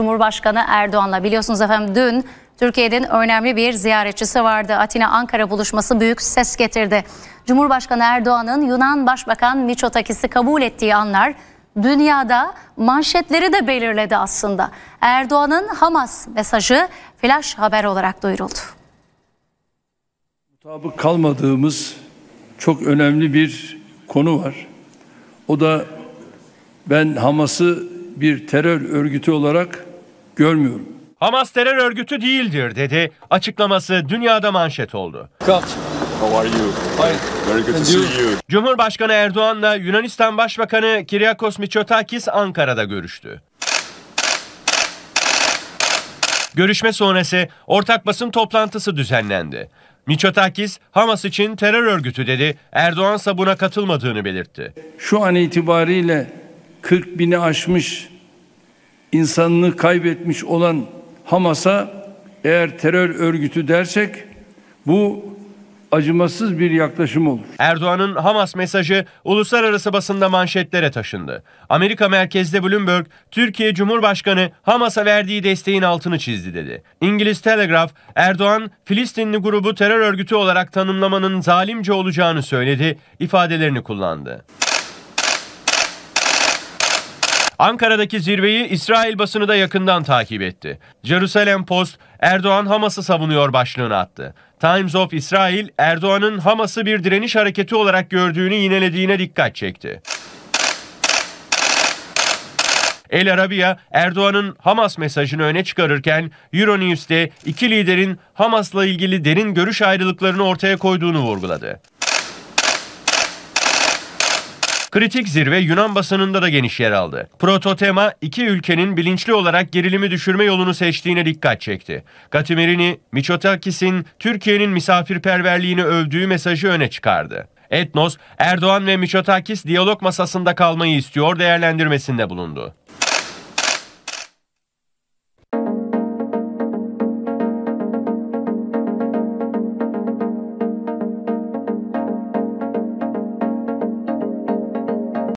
Cumhurbaşkanı Erdoğan'la. Biliyorsunuz efendim dün Türkiye'nin önemli bir ziyaretçisi vardı. Atina-Ankara buluşması büyük ses getirdi. Cumhurbaşkanı Erdoğan'ın Yunan Başbakan Miçotakis'i kabul ettiği anlar dünyada manşetleri de belirledi aslında. Erdoğan'ın Hamas mesajı flash haber olarak duyuruldu. Mutabık kalmadığımız çok önemli bir konu var. O da ben Hamas'ı bir terör örgütü olarak görmüyorum. Hamas terör örgütü değildir dedi. Açıklaması dünyada manşet oldu. How are you? Very good to see you. Cumhurbaşkanı Erdoğan'la Yunanistan Başbakanı Kyriakos Mitsotakis Ankara'da görüştü. Görüşme sonrası ortak basın toplantısı düzenlendi. Mitsotakis, Hamas için terör örgütü dedi. Erdoğan ise buna katılmadığını belirtti. Şu an itibariyle 40 bini aşmış insanını kaybetmiş olan Hamas'a eğer terör örgütü dersek bu acımasız bir yaklaşım olur. Erdoğan'ın Hamas mesajı uluslararası basında manşetlere taşındı. Amerika merkezli Bloomberg, Türkiye Cumhurbaşkanı Hamas'a verdiği desteğin altını çizdi dedi. İngiliz Telegraph, Erdoğan, Filistinli grubu terör örgütü olarak tanımlamanın zalimce olacağını söyledi, ifadelerini kullandı. Ankara'daki zirveyi İsrail basını da yakından takip etti. Jerusalem Post, Erdoğan Hamas'ı savunuyor başlığını attı. Times of İsrail, Erdoğan'ın Hamas'ı bir direniş hareketi olarak gördüğünü yinelediğine dikkat çekti. El Arabiya Erdoğan'ın Hamas mesajını öne çıkarırken Euronews'te iki liderin Hamas'la ilgili derin görüş ayrılıklarını ortaya koyduğunu vurguladı. Kritik zirve Yunan basınında da geniş yer aldı. Prototema iki ülkenin bilinçli olarak gerilimi düşürme yolunu seçtiğine dikkat çekti. Gatimerini, Miçotakis'in Türkiye'nin misafirperverliğini övdüğü mesajı öne çıkardı. Etnos, Erdoğan ve Miçotakis diyalog masasında kalmayı istiyor değerlendirmesinde bulundu.